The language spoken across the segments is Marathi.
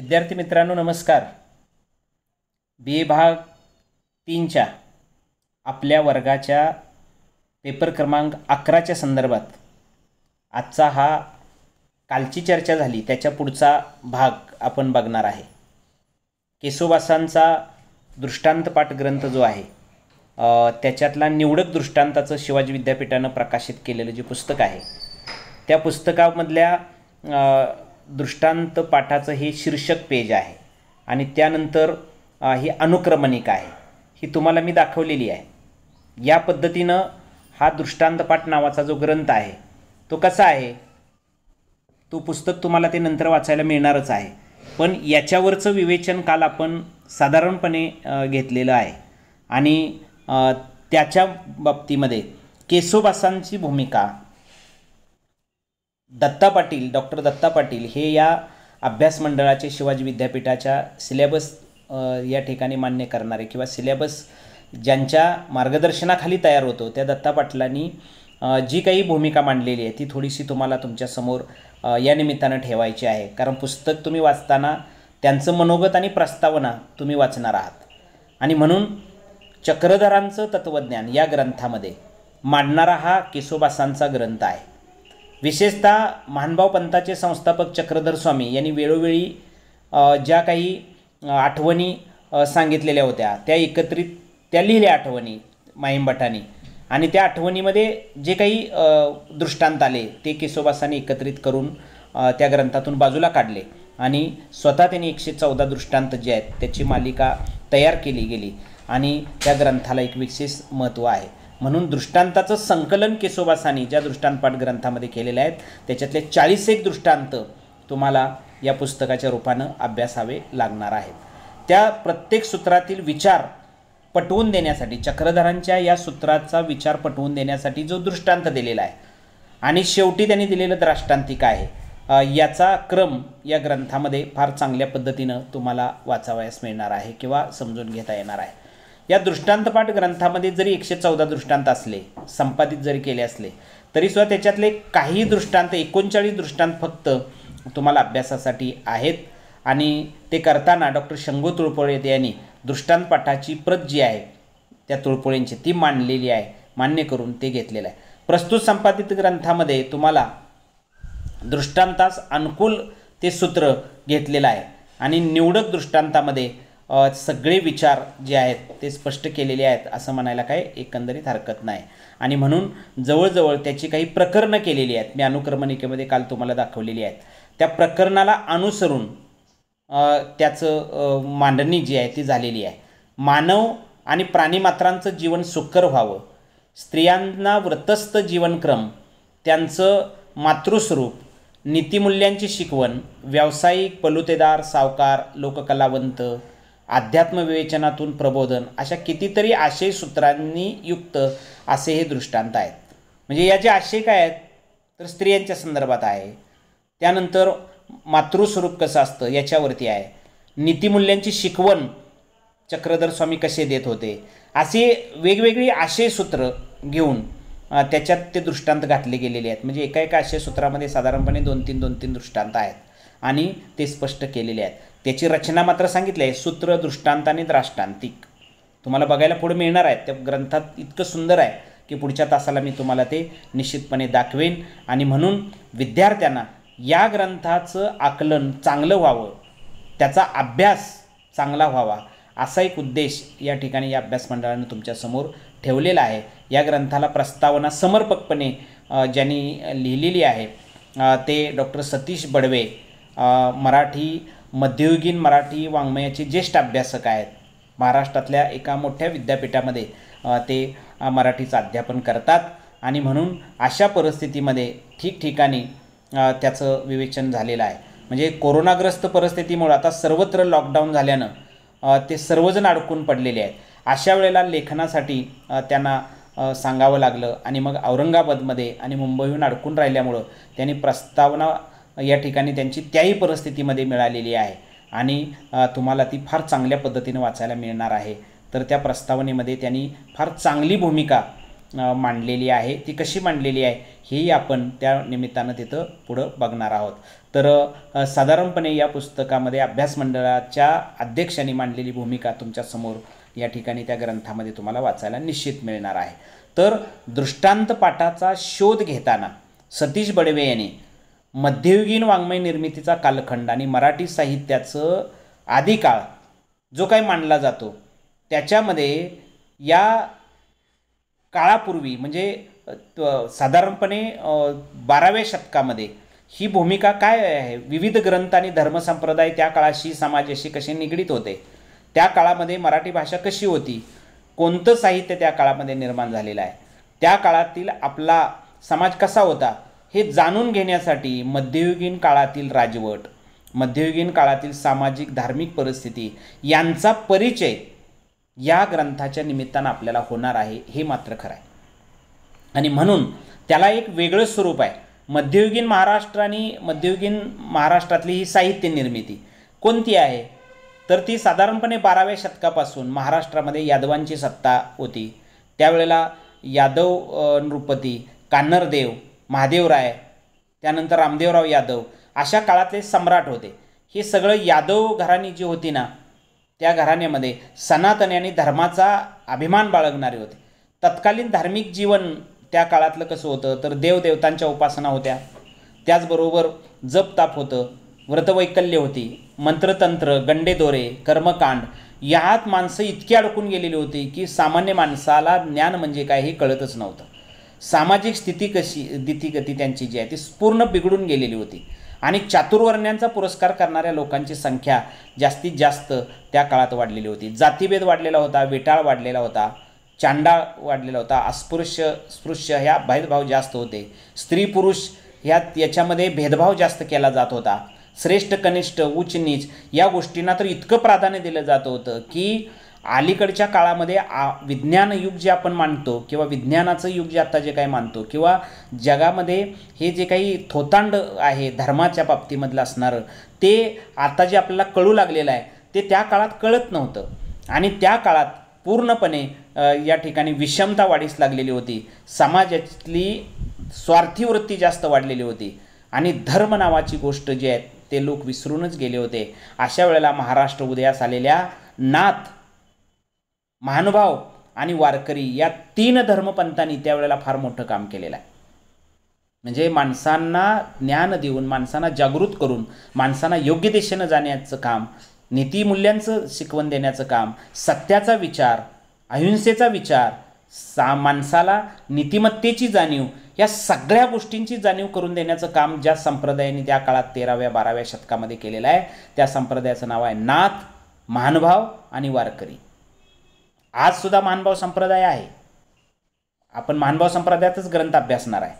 विद्यार्थी मित्रांनो नमस्कार बी ए भाग तीनच्या आपल्या वर्गाच्या पेपर क्रमांक अकराच्या संदर्भात आजचा हा कालची चर्चा झाली त्याच्या पुढचा भाग आपण बघणार आहे केसोबासांचा दृष्टांत ग्रंथ जो आहे त्याच्यातला निवडक दृष्टांताचं शिवाजी विद्यापीठानं प्रकाशित केलेलं जे पुस्तक आहे त्या पुस्तकामधल्या दृष्टांत पाठाचं हे शीर्षक पेज आहे आणि त्यानंतर ही अनुक्रमणिका आहे ही तुम्हाला मी दाखवलेली आहे या पद्धतीनं हा दृष्टांतपाठ नावाचा जो ग्रंथ आहे तो कसा आहे तो पुस्तक तुम्हाला ते नंतर वाचायला मिळणारच आहे पण याच्यावरचं विवेचन काल आपण साधारणपणे घेतलेलं आहे आणि त्याच्या बाबतीमध्ये केसोबासांची भूमिका दत्ता पाटील डॉक्टर दत्ता पाटील हे या अभ्यास मंडळाचे शिवाजी विद्यापीठाच्या सिलेबस या ठिकाणी मान्य करणारे किंवा सिलेबस ज्यांच्या मार्गदर्शनाखाली तयार होतो त्या दत्ता पाटलांनी जी काही भूमिका मांडलेली आहे ती थोडीशी तुम्हाला तुमच्यासमोर या निमित्तानं ठेवायची आहे कारण पुस्तक तुम्ही वाचताना त्यांचं मनोगत आणि प्रस्तावना तुम्ही वाचणार आहात आणि म्हणून चक्रधरांचं तत्त्वज्ञान या ग्रंथामध्ये मांडणारा हा केसोबासांचा ग्रंथ आहे विशेषतः महानभाव पंथाचे संस्थापक चक्रधर स्वामी यांनी वेळोवेळी ज्या काही आठवणी सांगितलेल्या होत्या त्या एकत्रित त्या लिहिल्या आठवणी माहीमभटाने आणि त्या आठवणीमध्ये जे काही दृष्टांत आले ते केशोबासाने एकत्रित करून त्या ग्रंथातून बाजूला काढले आणि स्वतः त्यांनी एकशे चौदा दृष्टांत जे आहेत त्याची मालिका तयार केली गेली आणि त्या ग्रंथाला एक विशेष महत्त्व आहे म्हणून दृष्टांताचं संकलन केसोबासानी ज्या दृष्टांतपाठ ग्रंथामध्ये केलेले आहेत त्याच्यातले चाळीस एक दृष्टांत तुम्हाला या पुस्तकाच्या रूपानं अभ्यासावे लागणार आहेत त्या प्रत्येक सूत्रातील विचार पटवून देण्यासाठी चक्रधरांच्या या सूत्राचा विचार पटवून देण्यासाठी जो दृष्टांत दिलेला आहे आणि शेवटी त्यांनी दिलेलं द्राष्टांतिक आहे याचा क्रम या ग्रंथामध्ये फार चांगल्या पद्धतीनं तुम्हाला वाचावयास मिळणार आहे किंवा समजून घेता येणार आहे या दृष्टांतपाठ ग्रंथामध्ये जरी एकशे चौदा दृष्टांत असले संपादित जरी केले असले तरीसुद्धा त्याच्यातले काही दृष्टांत एकोणचाळीस दृष्टांत फक्त तुम्हाला अभ्यासासाठी आहेत आणि ते करताना डॉक्टर शंभू तुळपुळे यांनी दृष्टांतपाठाची प्रत जी आहे त्या तुळपुळेंची ती मांडलेली आहे मान्य करून ते घेतलेलं आहे प्रस्तुत संपादित ग्रंथामध्ये तुम्हाला दृष्टांतास अनुकूल ते सूत्र घेतलेलं आहे आणि निवडक दृष्टांतामध्ये सगळे विचार जे आहेत ते स्पष्ट केलेले आहेत असं म्हणायला काय एकंदरीत हरकत नाही आणि म्हणून जवळजवळ त्याची काही प्रकरणं केलेली आहेत मी अनुक्रमणिकेमध्ये काल तुम्हाला दाखवलेली आहेत त्या प्रकरणाला अनुसरून त्याचं मांडणी जी आहे ती झालेली आहे मानव आणि प्राणीमात्रांचं जीवन सुखकर व्हावं स्त्रियांना व्रतस्थ जीवनक्रम त्यांचं मातृस्वरूप नीतिमूल्यांची शिकवण व्यावसायिक पलुतेदार सावकार लोककलावंत अध्यात्मविवेचनातून विवेचनातून प्रबोधन अशा कितीतरी आशयसूत्रांनी युक्त असे हे दृष्टांत आहेत म्हणजे याचे आशय काय आहेत तर स्त्रियांच्या संदर्भात आहे त्यानंतर मातृस्वरूप कसं असतं याच्यावरती आहे नीतिमूल्यांची शिकवण चक्रधर स्वामी कसे देत होते असे वेगवेगळी आशयसूत्र घेऊन त्याच्यात ते दृष्टांत घातले गेलेले आहेत म्हणजे एका एका आशयसूत्रामध्ये साधारणपणे दोन तीन दोन तीन दृष्टांत आहेत आणि ते स्पष्ट केलेले आहेत त्याची रचना मात्र सांगितली आहे सूत्र दृष्टांत आणि द्राष्टांतिक तुम्हाला बघायला पुढे मिळणार आहेत त्या ग्रंथात इतकं सुंदर आहे की पुढच्या तासाला मी तुम्हाला ते निश्चितपणे दाखवेन आणि म्हणून विद्यार्थ्यांना या ग्रंथाचं आकलन चांगलं व्हावं त्याचा अभ्यास चांगला व्हावा असा एक उद्देश या ठिकाणी या अभ्यास मंडळानं तुमच्यासमोर ठेवलेला आहे या ग्रंथाला प्रस्तावना समर्पकपणे ज्यांनी लिहिलेली आहे ते डॉक्टर सतीश बडवे मराठी मध्ययुगीन मराठी वाङ्मयाचे ज्येष्ठ अभ्यासक आहेत महाराष्ट्रातल्या एका मोठ्या विद्यापीठामध्ये ते मराठीचं अध्यापन करतात आणि म्हणून अशा परिस्थितीमध्ये ठिकठिकाणी त्याचं विवेचन झालेलं आहे म्हणजे कोरोनाग्रस्त परिस्थितीमुळं आता सर्वत्र लॉकडाऊन झाल्यानं ते सर्वजण अडकून पडलेले आहेत अशा वेळेला लेखनासाठी त्यांना सांगावं लागलं आणि मग औरंगाबादमध्ये आणि मुंबईहून अडकून राहिल्यामुळं त्यांनी प्रस्तावना या ठिकाणी त्यांची त्याही परिस्थितीमध्ये मिळालेली आहे आणि तुम्हाला ती फार चांगल्या पद्धतीने वाचायला मिळणार आहे तर त्या प्रस्तावनेमध्ये त्यांनी फार चांगली भूमिका मांडलेली आहे ती कशी मांडलेली आहे हेही आपण त्या निमित्तानं तिथं पुढं बघणार आहोत तर साधारणपणे या पुस्तकामध्ये अभ्यास मंडळाच्या अध्यक्षांनी मांडलेली भूमिका तुमच्यासमोर या ठिकाणी त्या ग्रंथामध्ये तुम्हाला वाचायला निश्चित मिळणार आहे तर दृष्टांत पाठाचा शोध घेताना सतीश बडवे यांनी मध्ययुगीन वाङ्मय निर्मितीचा कालखंड आणि मराठी साहित्याचं आदिकाळ जो काही मानला जातो त्याच्यामध्ये या काळापूर्वी म्हणजे साधारणपणे बाराव्या शतकामध्ये ही भूमिका काय आहे विविध ग्रंथ आणि धर्मसंप्रदाय त्या काळाशी समाजाशी कसे निगडीत होते त्या काळामध्ये मराठी भाषा कशी होती कोणतं साहित्य त्या काळामध्ये निर्माण झालेलं आहे त्या काळातील आपला समाज कसा होता हे जाणून घेण्यासाठी मध्ययुगीन काळातील राजवट मध्ययुगीन काळातील सामाजिक धार्मिक परिस्थिती यांचा परिचय या ग्रंथाच्या निमित्तानं आपल्याला होणार आहे हे मात्र खरं आहे आणि म्हणून त्याला एक वेगळं स्वरूप आहे मध्ययुगीन महाराष्ट्र आणि मध्ययुगीन महाराष्ट्रातली ही साहित्य निर्मिती कोणती आहे तर ती साधारणपणे बाराव्या शतकापासून महाराष्ट्रामध्ये यादवांची सत्ता होती त्यावेळेला यादव नृपती कान्नरदेव महादेवराय त्यानंतर रामदेवराव यादव अशा काळातले सम्राट होते हे सगळं यादव घराणी जी होती ना त्या घराण्यामध्ये सनातन आणि धर्माचा अभिमान बाळगणारे होते तत्कालीन धार्मिक जीवन त्या काळातलं कसं होतं तर देवदेवतांच्या उपासना होत्या त्याचबरोबर जपताप होतं व्रतवैकल्य होती मंत्रतंत्र गंडेदोरे कर्मकांड यात माणसं इतकी अडकून गेलेली होती की सामान्य माणसाला ज्ञान म्हणजे काय हे कळतच नव्हतं सामाजिक स्थिती कशी दितीगती त्यांची जी आहे ती पूर्ण बिघडून गेलेली होती आणि चातुर्वर्ण्यांचा पुरस्कार करणाऱ्या लोकांची संख्या जास्तीत जास्त त्या काळात वाढलेली होती जातीभेद वाढलेला होता विटाळ वाढलेला होता चांडाळ वाढलेला होता अस्पृश्य स्पृश्य ह्या भेदभाव जास्त होते स्त्री पुरुष ह्या याच्यामध्ये भेदभाव जास्त केला जात होता श्रेष्ठ कनिष्ठ उच्च नीच या गोष्टींना तर इतकं प्राधान्य दिलं जात होतं की अलीकडच्या काळामध्ये आ युग जे आपण मानतो किंवा विज्ञानाचं युग जे आता जे काही मानतो किंवा जगामध्ये हे जे काही थोतांड आहे धर्माच्या बाबतीमधलं असणारं ते आता जे आपल्याला कळू लागलेलं आहे ते त्या काळात कळत नव्हतं आणि त्या काळात पूर्णपणे या ठिकाणी विषमता वाढीस लागलेली होती समाजातली स्वार्थी वृत्ती जास्त वाढलेली होती आणि धर्म नावाची गोष्ट जी आहे ते लोक विसरूनच गेले होते अशा वेळेला महाराष्ट्र उदयास आलेल्या नाथ महानुभाव आणि वारकरी या तीन धर्मपंथांनी त्यावेळेला फार मोठं काम केलेलं आहे म्हणजे माणसांना ज्ञान देऊन माणसांना जागृत करून माणसांना योग्य दिशेनं जाण्याचं काम नीतीमूल्यांचं शिकवण देण्याचं काम सत्याचा विचार अहिंसेचा विचार सा माणसाला नीतिमत्तेची जाणीव या सगळ्या गोष्टींची जाणीव करून देण्याचं काम ज्या संप्रदायाने त्या काळात तेराव्या बाराव्या शतकामध्ये केलेलं आहे त्या संप्रदायाचं नाव आहे नाथ महानुभाव आणि वारकरी आजसुद्धा मानभाव संप्रदाय आहे आपण मानभाव संप्रदायातच ग्रंथ अभ्यासणार आहे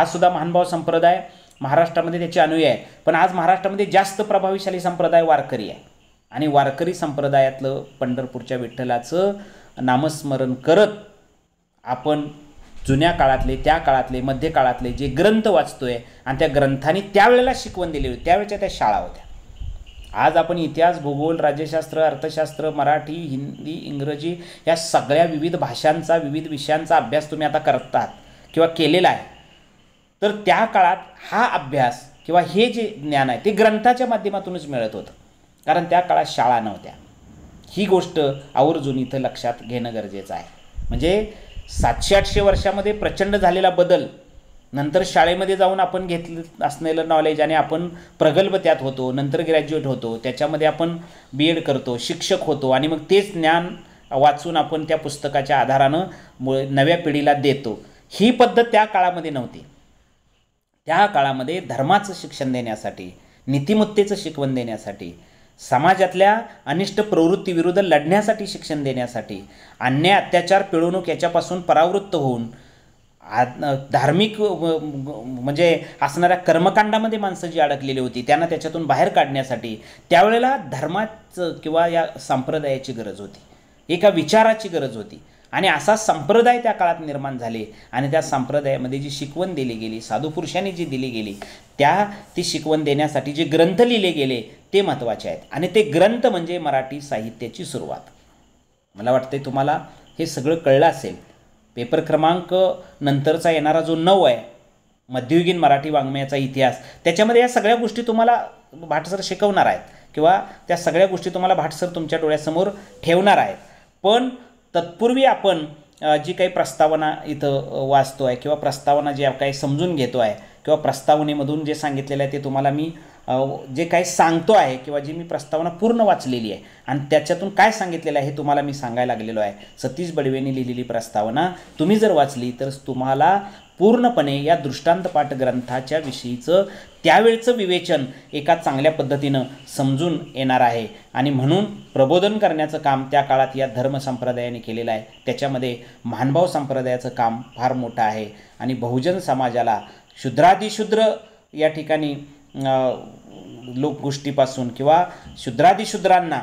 आजसुद्धा मानभाव संप्रदाय महाराष्ट्रामध्ये त्याची अनुयायी आहे पण आज महाराष्ट्रामध्ये जास्त प्रभावीशाली संप्रदाय वारकरी आहे आणि वारकरी संप्रदायातलं पंढरपूरच्या विठ्ठलाचं नामस्मरण करत आपण जुन्या काळातले त्या काळातले मध्य काळातले जे ग्रंथ वाचतोय आणि त्या ग्रंथांनी त्यावेळेला शिकवण दिली होती त्यावेळेच्या त्या शाळा होत्या आज आपण इतिहास भूगोल राज्यशास्त्र अर्थशास्त्र मराठी हिंदी इंग्रजी या सगळ्या विविध भाषांचा विविध विषयांचा अभ्यास तुम्ही आता करतात किंवा केलेला आहे तर त्या काळात हा अभ्यास किंवा हे जे ज्ञान आहे ते ग्रंथाच्या माध्यमातूनच मिळत होतं कारण त्या काळात शाळा नव्हत्या ही गोष्ट आवर्जून इथं लक्षात घेणं गरजेचं आहे म्हणजे सातशे आठशे वर्षामध्ये प्रचंड झालेला बदल नंतर शाळेमध्ये जाऊन आपण घेतलं असलेलं नॉलेज आणि आपण प्रगल्भ त्यात होतो नंतर ग्रॅज्युएट होतो त्याच्यामध्ये आपण बी एड करतो शिक्षक होतो आणि मग तेच ज्ञान वाचून आपण त्या पुस्तकाच्या आधारानं मु नव्या पिढीला देतो ही पद्धत त्या काळामध्ये नव्हती त्या काळामध्ये धर्माचं शिक्षण देण्यासाठी नीतिमत्तेचं शिकवण देण्यासाठी समाजातल्या अनिष्ट प्रवृत्तीविरुद्ध लढण्यासाठी शिक्षण देण्यासाठी अन्याय अत्याचार पिळवणूक याच्यापासून परावृत्त होऊन धार्मिक म्हणजे असणाऱ्या कर्मकांडामध्ये माणसं जी अडकलेली होती त्यांना त्याच्यातून बाहेर काढण्यासाठी त्यावेळेला धर्माचं किंवा या संप्रदायाची गरज होती एका विचाराची गरज होती आणि असा संप्रदाय त्या काळात निर्माण झाले आणि त्या संप्रदायामध्ये जी शिकवण दिली गेली साधू पुरुषांनी जी दिली गेली त्या ती शिकवण देण्यासाठी जे ग्रंथ लिहिले गेले ते महत्त्वाचे आहेत आणि ते ग्रंथ म्हणजे मराठी साहित्याची सुरुवात मला वाटते तुम्हाला हे सगळं कळलं असेल पेपर क्रमांक नंतरचा येणारा जो नऊ आहे मध्ययुगीन मराठी वाङ्मयाचा इतिहास त्याच्यामध्ये या सगळ्या गोष्टी तुम्हाला भाटसर शिकवणार आहेत किंवा त्या सगळ्या गोष्टी तुम्हाला भाटसर तुमच्या डोळ्यासमोर ठेवणार आहेत पण तत्पूर्वी आपण जी काही प्रस्तावना इथं वाचतो आहे किंवा प्रस्तावना जे काही समजून घेतो आहे किंवा प्रस्तावनेमधून जे सांगितलेलं आहे ते तुम्हाला मी जे काही सांगतो आहे किंवा जी मी प्रस्तावना पूर्ण वाचलेली आहे आणि त्याच्यातून काय सांगितलेलं आहे हे तुम्हाला मी सांगायला लागलेलो आहे सतीश बडवेने लिहिलेली प्रस्तावना तुम्ही जर वाचली तर तुम्हाला पूर्णपणे या दृष्टांत पाठ ग्रंथाच्या विषयीचं त्यावेळचं विवेचन एका चांगल्या पद्धतीनं समजून येणार आहे आणि म्हणून प्रबोधन करण्याचं काम त्या काळात या धर्म संप्रदायाने केलेलं आहे त्याच्यामध्ये महानभाव संप्रदायाचं काम फार मोठं आहे आणि बहुजन समाजाला शुद्राधिशुद्र या ठिकाणी लोकगोष्टीपासून किंवा शुद्रादिशुद्रांना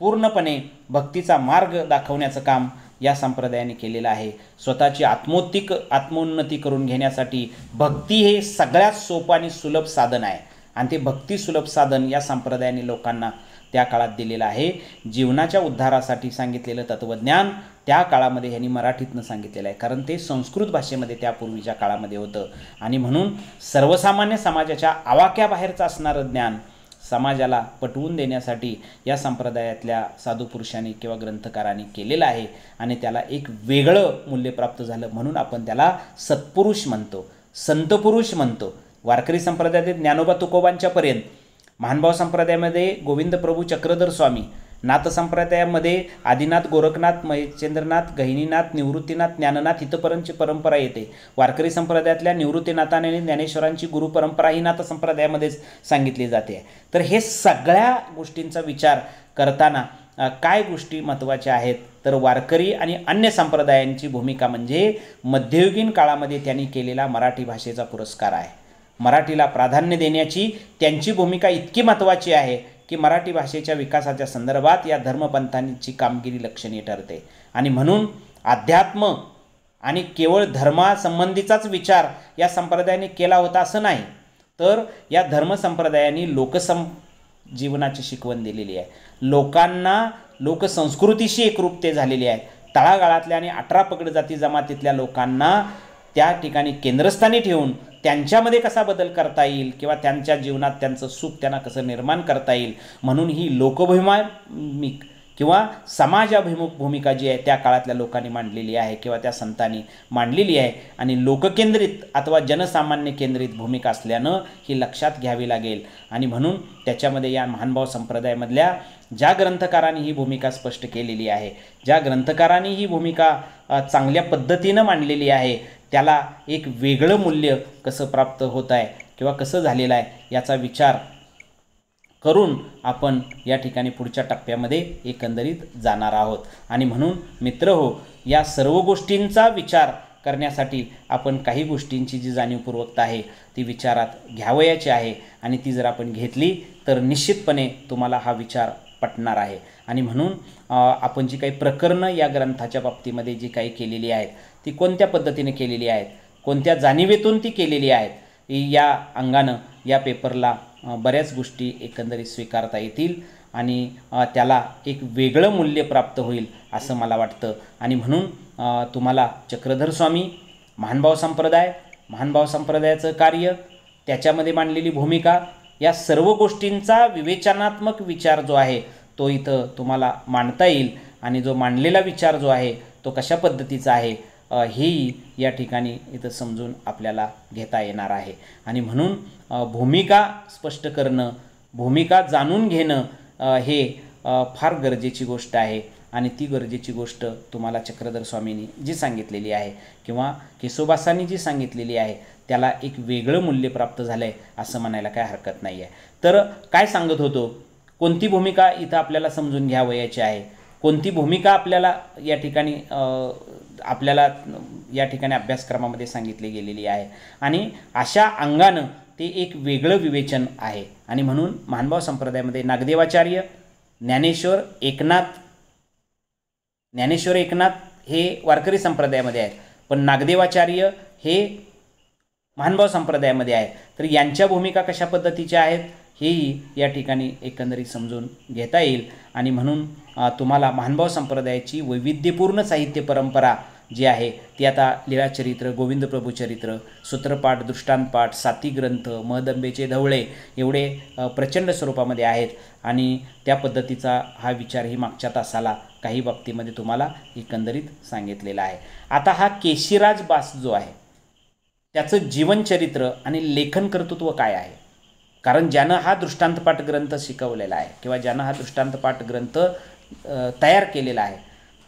पूर्णपणे भक्तीचा मार्ग दाखवण्याचं काम या संप्रदायाने केलेलं आहे स्वतःची आत्मोत्तिक आत्मोन्नती करून घेण्यासाठी भक्ती हे सगळ्यात सोपं आणि सुलभ साधन आहे आणि ते भक्ती सुलभ साधन या संप्रदायाने लोकांना त्या काळात दिलेलं आहे जीवनाच्या उद्धारासाठी सांगितलेलं तत्त्वज्ञान त्या काळामध्ये ह्यांनी मराठीतनं सांगितलेलं आहे कारण ते संस्कृत भाषेमध्ये त्यापूर्वीच्या काळामध्ये होतं आणि म्हणून सर्वसामान्य समाजाच्या आवाक्याबाहेरचं असणारं ज्ञान समाजाला पटवून देण्यासाठी या संप्रदायातल्या साधुपुरुषांनी किंवा ग्रंथकारांनी केलेलं आहे आणि त्याला एक वेगळं मूल्य प्राप्त झालं म्हणून आपण त्याला सत्पुरुष म्हणतो संतपुरुष म्हणतो वारकरी संप्रदायातील ज्ञानोबा तुकोबांच्यापर्यंत महानभाव संप्रदायामध्ये गोविंद प्रभू चक्रधर स्वामी नाथ संप्रदायामध्ये आदिनाथ गोरखनाथ महेंद्रनाथ गहिनीनाथ निवृत्तीनाथ ज्ञाननाथ इथंपर्यंतची परंपरा येते वारकरी संप्रदायातल्या निवृत्तीनाथाने आणि ज्ञानेश्वरांची गुरु परंपरा ही नाथ संप्रदायामध्येच सांगितली जाते तर हे सगळ्या गोष्टींचा विचार करताना काय गोष्टी महत्त्वाच्या आहेत तर वारकरी आणि अन्य संप्रदायांची भूमिका म्हणजे मध्ययुगीन काळामध्ये त्यांनी केलेला मराठी भाषेचा पुरस्कार आहे मराठीला प्राधान्य देण्याची त्यांची भूमिका इतकी महत्त्वाची आहे की मराठी भाषेच्या विकासाच्या संदर्भात या धर्मपंथांची कामगिरी लक्षणीय ठरते आणि म्हणून अध्यात्म आणि केवळ धर्मासंबंधीचाच विचार या संप्रदायाने केला होता असं नाही तर या धर्मसंप्रदायांनी लोकसं जीवनाची शिकवण दिलेली आहे लोकांना लोकसंस्कृतीशी एकरूपते झालेली आहे तळागाळातल्या आणि अठरा पगड जाती जमातीतल्या लोकांना त्या ठिकाणी केंद्रस्थानी ठेवून त्यांच्यामध्ये कसा बदल करता येईल किंवा त्यांच्या जीवनात त्यांचं सुख त्यांना कसं निर्माण करता येईल म्हणून ही लोकभिमामिक किंवा समाजाभिमुख भूमिका जी आहे त्या काळातल्या लोकांनी मांडलेली आहे किंवा त्या संतांनी मांडलेली आहे आणि लोककेंद्रित अथवा जनसामान्य केंद्रित भूमिका असल्यानं ही लक्षात घ्यावी लागेल आणि म्हणून त्याच्यामध्ये या महानभाव संप्रदायामधल्या ज्या ग्रंथकारांनी ही भूमिका स्पष्ट केलेली आहे ज्या ग्रंथकारांनी ही भूमिका चांगल्या पद्धतीनं मांडलेली आहे त्याला एक वेगळं मूल्य कसं प्राप्त होत आहे किंवा कसं झालेलं आहे याचा विचार करून आपण या ठिकाणी पुढच्या टप्प्यामध्ये एकंदरीत जाणार आहोत आणि म्हणून मित्र हो या सर्व गोष्टींचा विचार करण्यासाठी आपण काही गोष्टींची जी जाणीवपूर्वकता आहे ती विचारात घ्यावयाची आहे आणि ती जर आपण घेतली तर निश्चितपणे तुम्हाला हा विचार पटणार आहे आणि म्हणून आपण जी काही प्रकरणं या ग्रंथाच्या बाबतीमध्ये जी काही केलेली आहेत ती कोणत्या पद्धतीने केलेली आहेत कोणत्या जाणिवेतून ती केलेली आहेत या अंगानं या पेपरला बऱ्याच गोष्टी एकंदरीत स्वीकारता येतील आणि त्याला एक वेगळं मूल्य प्राप्त होईल असं मला वाटतं आणि म्हणून तुम्हाला चक्रधर स्वामी महानभाव संप्रदाय महानभाव संप्रदायाचं कार्य त्याच्यामध्ये मांडलेली भूमिका या सर्व गोष्टींचा विवेचनात्मक विचार जो आहे तो इथं तुम्हाला मांडता येईल आणि जो मांडलेला विचार जो आहे तो कशा पद्धतीचा आहे हेही या ठिकाणी इथं समजून आपल्याला घेता येणार आहे आणि म्हणून भूमिका स्पष्ट करणं भूमिका जाणून घेणं हे फार गरजेची गोष्ट आहे आणि ती गरजेची गोष्ट तुम्हाला चक्रधर स्वामींनी जी सांगितलेली आहे किंवा केसोबासांनी जी सांगितलेली आहे त्याला एक वेगळं मूल्य प्राप्त झालं आहे असं म्हणायला काय हरकत नाही आहे तर काय सांगत होतो कोणती भूमिका इथं आपल्याला समजून घ्यावयाची आहे कोणती भूमिका आपल्याला या ठिकाणी आपल्याला या ठिकाणी अभ्यासक्रमामध्ये सांगितली गेलेली आहे आणि अशा अंगानं ते एक वेगळं विवेचन आहे आणि म्हणून महानभाव संप्रदायामध्ये नागदेवाचार्य ज्ञानेश्वर एकनाथ ज्ञानेश्वर एकनाथ हे वारकरी संप्रदायामध्ये आहेत पण नागदेवाचार्य हे महानभाव संप्रदायामध्ये आहेत तर यांच्या भूमिका कशा पद्धतीच्या आहेत हेही या ठिकाणी एकंदरीत समजून घेता येईल आणि म्हणून तुम्हाला महानभाव संप्रदायाची वैविध्यपूर्ण साहित्य परंपरा जी आहे ती आता लीळाचरित्र गोविंद चरित्र सूत्रपाठ दृष्टांतपाठ साती ग्रंथ महदंबेचे धवळे एवढे प्रचंड स्वरूपामध्ये आहेत आणि त्या पद्धतीचा हा विचार ही मागच्या तासाला काही बाबतीमध्ये तुम्हाला एकंदरीत सांगितलेला आहे आता हा केशीराज बास जो आहे त्याचं जीवनचरित्र आणि लेखन कर्तृत्व काय आहे कारण ज्यानं हा दृष्टांतपाठ ग्रंथ शिकवलेला आहे किंवा ज्यानं हा दृष्टांतपाठ ग्रंथ तयार केलेला आहे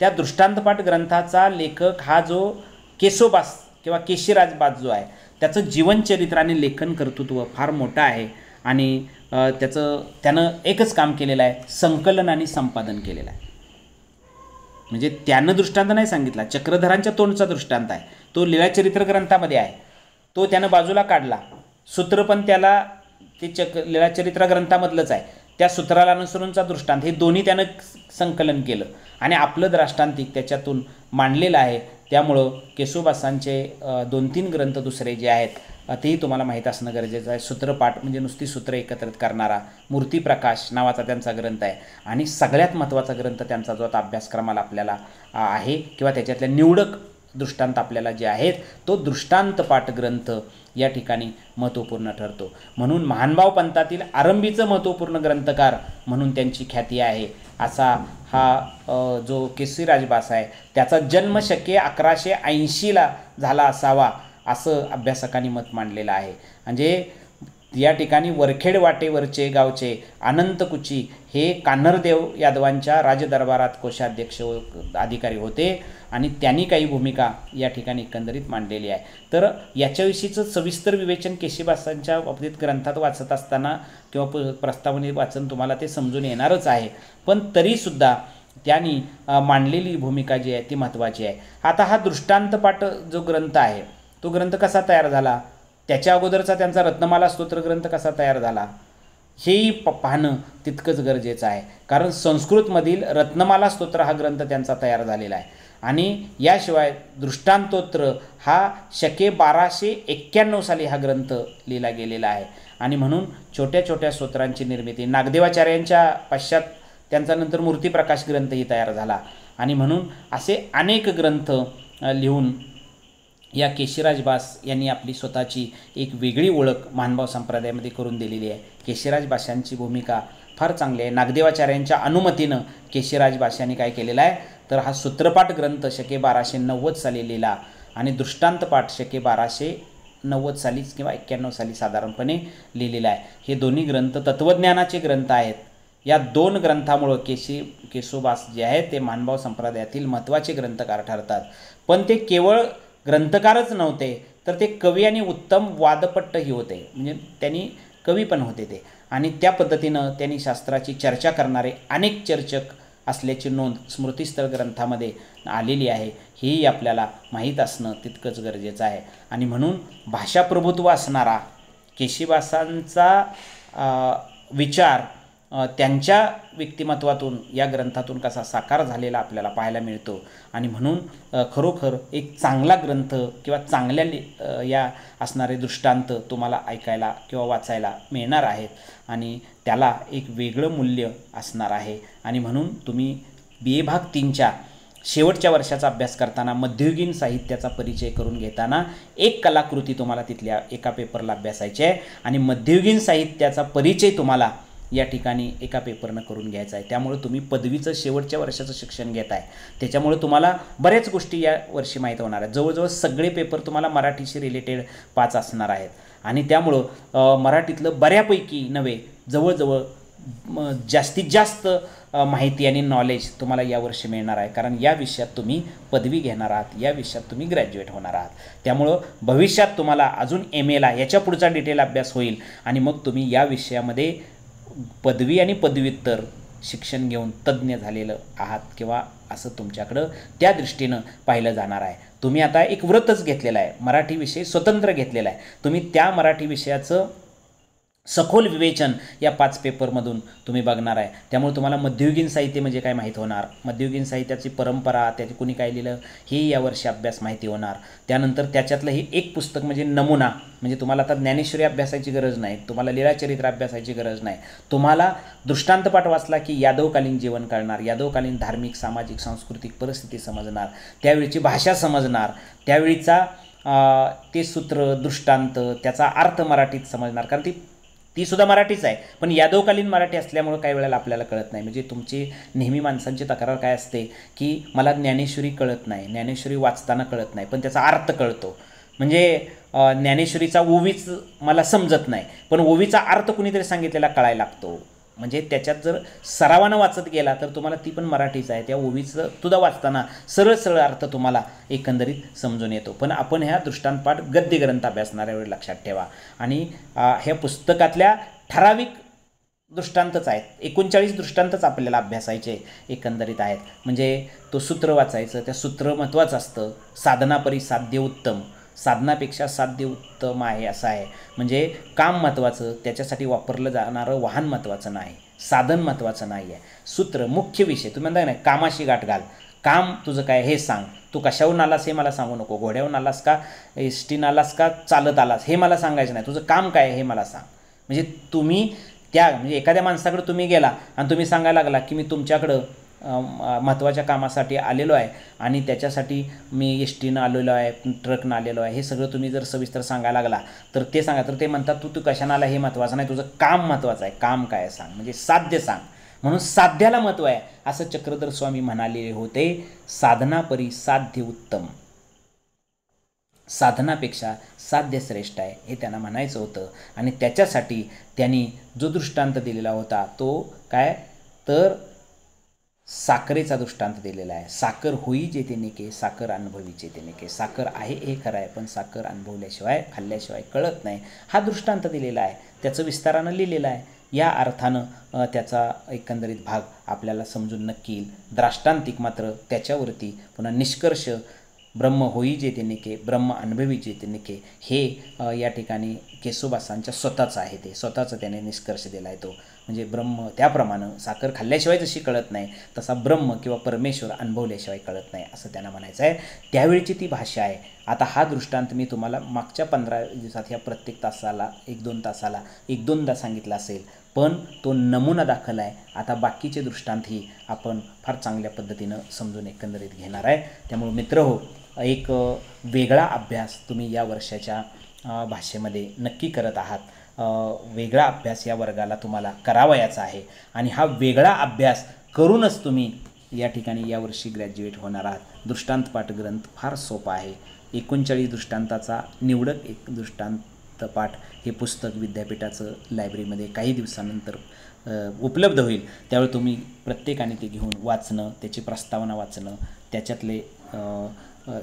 त्या दृष्टांतपाठ ग्रंथाचा लेखक हा जो केशोबास किंवा केशीराजबास जो आहे त्याचं जीवनचरित्र आणि लेखन कर्तृत्व फार मोठं आहे आणि त्याचं त्यानं एकच काम केलेलं आहे संकलन आणि संपादन केलेलं आहे म्हणजे त्यानं दृष्टांत नाही सांगितला चक्रधरांच्या तोंडचा दृष्टांत आहे तो लीलाचरित्र ग्रंथामध्ये आहे तो त्यानं बाजूला काढला सूत्र पण त्याला ते चक्र लीलाचरित्र ग्रंथामधलंच आहे त्या सूत्राला अनुसरूनचा दृष्टांत हे दोन्ही त्यानं संकलन केलं आणि आपलं द्राष्टांतिक त्याच्यातून मांडलेलं आहे त्यामुळं केसुबासांचे दोन तीन ग्रंथ दुसरे जे आहेत तेही तुम्हाला माहीत असणं गरजेचं आहे सूत्रपाठ म्हणजे नुसती सूत्र एकत्रित करणारा मूर्तीप्रकाश नावाचा त्यांचा ग्रंथ आहे आणि सगळ्यात महत्त्वाचा ग्रंथ त्यांचा जो आता अभ्यासक्रमाला आपल्याला आहे किंवा त्याच्यातल्या निवडक दृष्टांत आपल्याला जे आहेत तो दृष्टांत पाठग्रंथ या ठिकाणी महत्त्वपूर्ण ठरतो म्हणून महानभाव पंथातील आरंभीचं महत्त्वपूर्ण ग्रंथकार म्हणून त्यांची ख्याती आहे असा हा जो केसरी राजबास आहे त्याचा जन्म शके अकराशे ऐंशीला झाला असावा असं अभ्यासकांनी मत मांडलेलं आहे म्हणजे या ठिकाणी वरखेड वाटेवरचे गावचे अनंत कुची हे कान्हरदेव यादवांच्या राजदरबारात कोषाध्यक्ष अधिकारी होते आणि त्यांनी काही भूमिका या ठिकाणी एकंदरीत मांडलेली आहे तर याच्याविषयीचं सविस्तर विवेचन केशीबासांच्या बाबतीत ग्रंथात वाचत असताना किंवा प प्रस्तावने वाचन तुम्हाला ते समजून येणारच आहे पण तरीसुद्धा त्यांनी मांडलेली भूमिका जी आहे ती महत्त्वाची आहे आता हा दृष्टांतपाठ जो ग्रंथ आहे तो ग्रंथ कसा तयार झाला त्याच्या अगोदरचा त्यांचा रत्नमाला ग्रंथ कसा तयार झाला हेही प पाहणं तितकंच गरजेचं आहे कारण संस्कृतमधील रत्नमाला स्तोत्र हा ग्रंथ त्यांचा तयार झालेला आहे आणि याशिवाय दृष्टांतोत्र हा शके बाराशे एक्क्याण्णव साली हा ग्रंथ लिहिला गेलेला आहे आणि म्हणून छोट्या छोट्या स्तोत्रांची निर्मिती नागदेवाचार्यांच्या पाश्चात त्यांचा नंतर मूर्तीप्रकाश ग्रंथही तयार झाला आणि म्हणून असे अनेक ग्रंथ लिहून या बास यांनी आपली स्वतःची एक वेगळी ओळख मानभाव संप्रदायामध्ये करून दिलेली आहे बाशांची भूमिका फार चांगली आहे नागदेवाचार्यांच्या अनुमतीनं बाशांनी काय केलेलं आहे तर हा सूत्रपाठ ग्रंथ शके बाराशे नव्वद साली लिहिला आणि दृष्टांतपाठ शके बाराशे नव्वद सालीच किंवा एक्क्याण्णव साली साधारणपणे लिहिलेला आहे हे दोन्ही ग्रंथ तत्त्वज्ञानाचे ग्रंथ आहेत या दोन ग्रंथामुळं केशी केशोबास जे आहेत ते मानभाव संप्रदायातील महत्त्वाचे ग्रंथकार ठरतात पण ते केवळ ग्रंथकारच नव्हते तर ते कवी आणि उत्तम वादपट्टही होते म्हणजे त्यांनी कवी पण होते ते आणि त्या पद्धतीनं त्यांनी शास्त्राची चर्चा करणारे अनेक चर्चक असल्याची नोंद स्मृतिस्थळ ग्रंथामध्ये आलेली आहे हेही आपल्याला माहीत असणं तितकंच गरजेचं आहे आणि म्हणून भाषाप्रभुत्व असणारा केशिवासांचा विचार त्यांच्या व्यक्तिमत्वातून या ग्रंथातून कसा साकार झालेला आपल्याला पाहायला मिळतो आणि म्हणून खरोखर एक चांगला ग्रंथ किंवा चांगल्या लि या असणारे दृष्टांत तुम्हाला ऐकायला किंवा वाचायला मिळणार आहेत आणि त्याला एक वेगळं मूल्य असणार आहे आणि म्हणून तुम्ही बी ए भाग तीनच्या शेवटच्या वर्षाचा अभ्यास करताना मध्ययुगीन साहित्याचा परिचय करून घेताना एक कलाकृती तुम्हाला तिथल्या एका पेपरला अभ्यासायची आहे आणि मध्ययुगीन साहित्याचा परिचय तुम्हाला या ठिकाणी एका पेपरनं करून घ्यायचं आहे त्यामुळे तुम्ही पदवीचं शेवटच्या वर्षाचं शिक्षण घेत आहे त्याच्यामुळे तुम्हाला बऱ्याच गोष्टी या वर्षी माहीत होणार आहेत जवळजवळ सगळे पेपर तुम्हाला मराठीशी रिलेटेड पाच असणार आहेत आणि त्यामुळं मराठीतलं बऱ्यापैकी नव्हे जवळजवळ जास्तीत जास्त माहिती आणि नॉलेज तुम्हाला यावर्षी मिळणार आहे कारण या विषयात तुम्ही पदवी घेणार आहात या विषयात तुम्ही ग्रॅज्युएट होणार आहात त्यामुळं भविष्यात तुम्हाला अजून एम एला याच्या पुढचा डिटेल अभ्यास होईल आणि मग तुम्ही या विषयामध्ये पदवी आणि पदव्युत्तर शिक्षण घेऊन तज्ज्ञ झालेलं आहात किंवा असं तुमच्याकडं त्या दृष्टीनं पाहिलं जाणार आहे तुम्ही आता एक व्रतच घेतलेलं आहे मराठी विषय स्वतंत्र घेतलेला आहे तुम्ही त्या मराठी विषयाचं सखोल विवेचन या पाच पेपरमधून तुम्ही बघणार आहे त्यामुळे तुम्हाला मध्ययुगीन साहित्य म्हणजे काय माहीत होणार मध्ययुगीन साहित्याची परंपरा त्याची कुणी काय लिहिलं ही यावर्षी अभ्यास माहिती होणार त्यानंतर त्याच्यातलं हे एक पुस्तक म्हणजे नमुना म्हणजे तुम्हाला आता ज्ञानेश्वरी अभ्यासाची गरज नाही तुम्हाला लीलाचरित्र अभ्यासाची गरज नाही तुम्हाला दृष्टांतपाठ वाचला की यादवकालीन जीवन कळणार यादवकालीन धार्मिक सामाजिक सांस्कृतिक परिस्थिती समजणार त्यावेळीची भाषा समजणार त्यावेळीचा ते सूत्र दृष्टांत त्याचा अर्थ मराठीत समजणार कारण ती ती सुद्धा मराठीच आहे पण यादवकालीन मराठी असल्यामुळं काही वेळेला आपल्याला कळत नाही म्हणजे तुमची नेहमी माणसांची तक्रार काय असते की मला ज्ञानेश्वरी कळत नाही ज्ञानेश्वरी वाचताना कळत नाही पण त्याचा अर्थ कळतो म्हणजे ज्ञानेश्वरीचा ओवीच मला समजत नाही पण ओवीचा अर्थ कुणीतरी सांगितलेला कळायला लागतो म्हणजे त्याच्यात जर सरावानं वाचत गेला तर तुम्हाला ती पण मराठीच आहे त्या ओवीचं तुदा वाचताना सरळ सरळ अर्थ तुम्हाला एकंदरीत समजून येतो पण आपण ह्या दृष्टांतपाठ गद्यग्रंथ अभ्यासणाऱ्या वेळी लक्षात ठेवा आणि ह्या पुस्तकातल्या ठराविक दृष्टांतच आहेत एकोणचाळीस दृष्टांतच आपल्याला अभ्यासायचे एकंदरीत आहेत म्हणजे तो सूत्र वाचायचं त्या सूत्र महत्त्वाचं असतं साधनापरी साध्य उत्तम साधनापेक्षा साध्य उत्तम आहे असं आहे म्हणजे काम महत्त्वाचं त्याच्यासाठी वापरलं जाणारं वाहन महत्त्वाचं नाही साधन महत्त्वाचं नाही आहे सूत्र मुख्य विषय तुम्ही म्हणता नाही कामाशी गाठ घाल काम तुझं काय हे सांग तू कशाहून आलास हे मला सांगू नको घोड्याहून आलास का न आलास का चालत आलास हे मला सांगायचं नाही तुझं काम काय हे मला सांग म्हणजे तुम्ही त्या म्हणजे एखाद्या माणसाकडे तुम्ही गेला आणि तुम्ही सांगायला लागला की मी तुमच्याकडं महत्त्वाच्या कामासाठी आलेलो आहे आणि त्याच्यासाठी मी एस टीनं आलेलो आहे ट्रकनं आलेलो आहे हे सगळं तुम्ही जर सविस्तर सांगायला लागला तर ते सांगा तर ते म्हणतात तू तू कशाने आला हे महत्त्वाचं नाही तुझं काम महत्त्वाचं आहे काम काय सांग म्हणजे साध्य सांग म्हणून साध्याला महत्त्व आहे असं चक्रधर स्वामी म्हणाले होते साधनापरी साध्य उत्तम साधनापेक्षा साध्य श्रेष्ठ आहे हे त्यांना म्हणायचं होतं आणि त्याच्यासाठी त्यांनी जो दृष्टांत दिलेला होता तो काय तर साखरेचा दृष्टांत दिलेला आहे साखर होई जे ते निके साखर अनुभवी जे ते साखर आहे हे खरं आहे पण साखर अनुभवल्याशिवाय खाल्ल्याशिवाय कळत नाही हा दृष्टांत दिलेला आहे त्याचं विस्तारानं लिहिलेलं आहे या अर्थानं त्याचा एकंदरीत भाग आपल्याला समजून नक्की येईल द्राष्टांतिक मात्र त्याच्यावरती पुन्हा निष्कर्ष ब्रह्म होई जे ते निके ब्रह्म अनुभवी जे ते हे या ठिकाणी केसोबासांच्या स्वतःचं आहे ते स्वतःचा त्याने निष्कर्ष दिला आहे तो म्हणजे ब्रह्म त्याप्रमाणे साखर खाल्ल्याशिवाय जशी कळत नाही तसा ब्रह्म किंवा परमेश्वर अनुभवल्याशिवाय कळत नाही असं त्यांना म्हणायचं आहे त्यावेळीची ती भाषा आहे आता हा दृष्टांत मी तुम्हाला मागच्या पंधरा दिवसात या प्रत्येक तासाला एक दोन तासाला एक दोनदा सांगितला असेल पण तो नमुना दाखल आहे आता बाकीचे दृष्टांतही आपण फार चांगल्या पद्धतीनं समजून एकंदरीत घेणार आहे त्यामुळे मित्र हो एक वेगळा अभ्यास तुम्ही या वर्षाच्या भाषेमध्ये नक्की करत आहात वेगळा अभ्यास या वर्गाला तुम्हाला करावयाचा आहे आणि हा वेगळा अभ्यास करूनच तुम्ही या ठिकाणी यावर्षी ग्रॅज्युएट होणार आहात दृष्टांत पाठग्रंथ फार सोपा आहे एकोणचाळीस दृष्टांताचा निवडक एक दृष्टांत पाठ हे पुस्तक विद्यापीठाचं लायब्ररीमध्ये काही दिवसानंतर उपलब्ध होईल त्यावेळी तुम्ही प्रत्येकाने ते घेऊन वाचणं त्याची प्रस्तावना वाचणं त्याच्यातले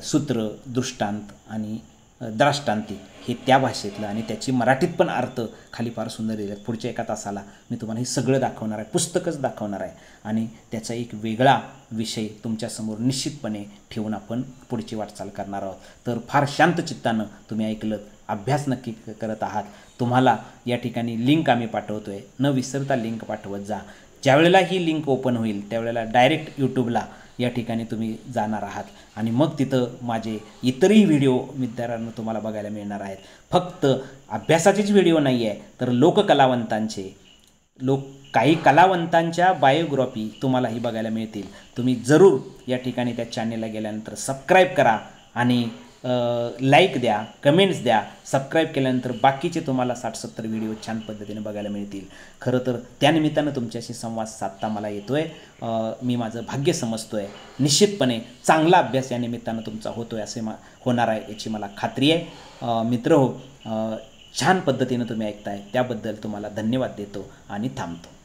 सूत्र दृष्टांत आणि द्राष्टांती हे त्या भाषेतलं आणि त्याची मराठीत पण अर्थ खाली फार सुंदर दिले आहेत पुढच्या एका तासाला मी तुम्हाला हे सगळं दाखवणार आहे पुस्तकच दाखवणार आहे आणि त्याचा एक वेगळा विषय तुमच्यासमोर निश्चितपणे ठेवून आपण पुढची वाटचाल करणार आहोत तर फार शांत चित्तानं तुम्ही ऐकलं अभ्यास नक्की करत आहात तुम्हाला या ठिकाणी लिंक आम्ही पाठवतो आहे न विसरता लिंक पाठवत जा ज्यावेळेला ही लिंक ओपन होईल त्यावेळेला डायरेक्ट यूट्यूबला या ठिकाणी तुम्ही जाणार आहात आणि मग तिथं माझे इतरही व्हिडिओ मित्रांनो तुम्हाला बघायला मिळणार आहेत फक्त अभ्यासाचेच व्हिडिओ नाही आहे तर लोककलावंतांचे लोक काही कलावंतांच्या बायोग्राफी तुम्हाला ही बघायला मिळतील तुम्ही जरूर या ठिकाणी त्या चॅनेलला गेल्यानंतर सबस्क्राईब करा आणि लाईक द्या कमेंट्स द्या सबस्क्राईब केल्यानंतर बाकीचे तुम्हाला साठ सत्तर व्हिडिओ छान पद्धतीने बघायला मिळतील खरं तर त्यानिमित्तानं तुमच्याशी संवाद साधता मला येतो आहे मी माझं भाग्य समजतो आहे निश्चितपणे चांगला अभ्यास या निमित्तानं तुमचा होतो आहे असे मा होणार आहे याची मला खात्री आहे मित्र हो छान पद्धतीनं तुम्ही ऐकताय त्याबद्दल तुम्हाला धन्यवाद देतो आणि थांबतो